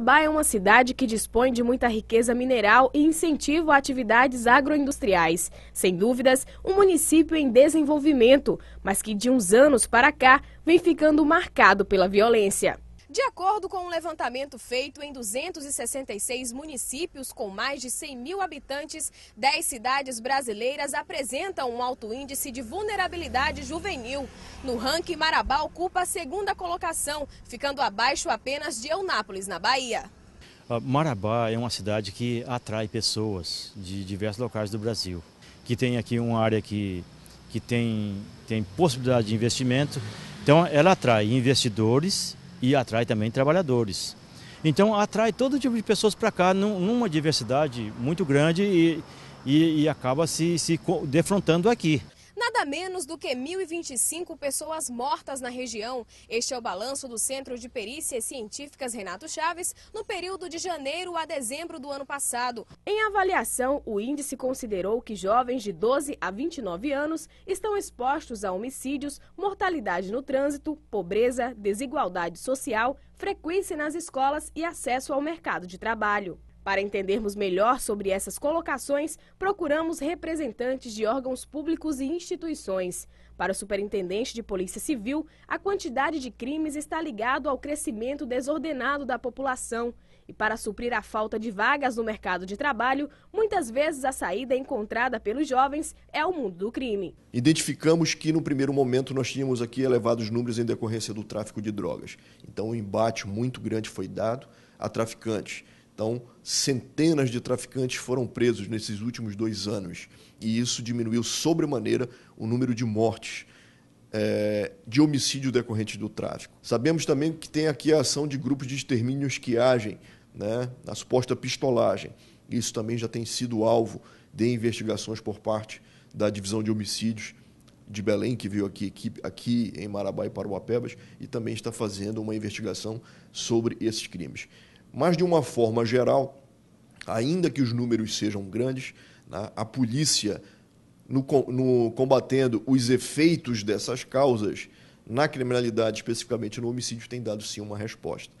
Cuiabá é uma cidade que dispõe de muita riqueza mineral e incentivo a atividades agroindustriais. Sem dúvidas, um município em desenvolvimento, mas que de uns anos para cá vem ficando marcado pela violência. De acordo com um levantamento feito em 266 municípios com mais de 100 mil habitantes, 10 cidades brasileiras apresentam um alto índice de vulnerabilidade juvenil. No ranking, Marabá ocupa a segunda colocação, ficando abaixo apenas de Eunápolis, na Bahia. Ah, Marabá é uma cidade que atrai pessoas de diversos locais do Brasil, que tem aqui uma área que, que tem, tem possibilidade de investimento. Então, ela atrai investidores e atrai também trabalhadores. Então atrai todo tipo de pessoas para cá numa diversidade muito grande e, e, e acaba se, se defrontando aqui nada menos do que 1.025 pessoas mortas na região. Este é o balanço do Centro de Perícias Científicas Renato Chaves no período de janeiro a dezembro do ano passado. Em avaliação, o índice considerou que jovens de 12 a 29 anos estão expostos a homicídios, mortalidade no trânsito, pobreza, desigualdade social, frequência nas escolas e acesso ao mercado de trabalho. Para entendermos melhor sobre essas colocações, procuramos representantes de órgãos públicos e instituições. Para o superintendente de Polícia Civil, a quantidade de crimes está ligado ao crescimento desordenado da população. E para suprir a falta de vagas no mercado de trabalho, muitas vezes a saída encontrada pelos jovens é o mundo do crime. Identificamos que no primeiro momento nós tínhamos aqui elevados números em decorrência do tráfico de drogas. Então, um embate muito grande foi dado a traficantes então, centenas de traficantes foram presos nesses últimos dois anos. E isso diminuiu sobremaneira o número de mortes é, de homicídio decorrente do tráfico. Sabemos também que tem aqui a ação de grupos de extermínios que agem né, na suposta pistolagem. Isso também já tem sido alvo de investigações por parte da divisão de homicídios de Belém, que veio aqui, aqui, aqui em Marabá e Paruapebas, e também está fazendo uma investigação sobre esses crimes. Mas, de uma forma geral, ainda que os números sejam grandes, né, a polícia, no, no combatendo os efeitos dessas causas, na criminalidade, especificamente no homicídio, tem dado sim uma resposta.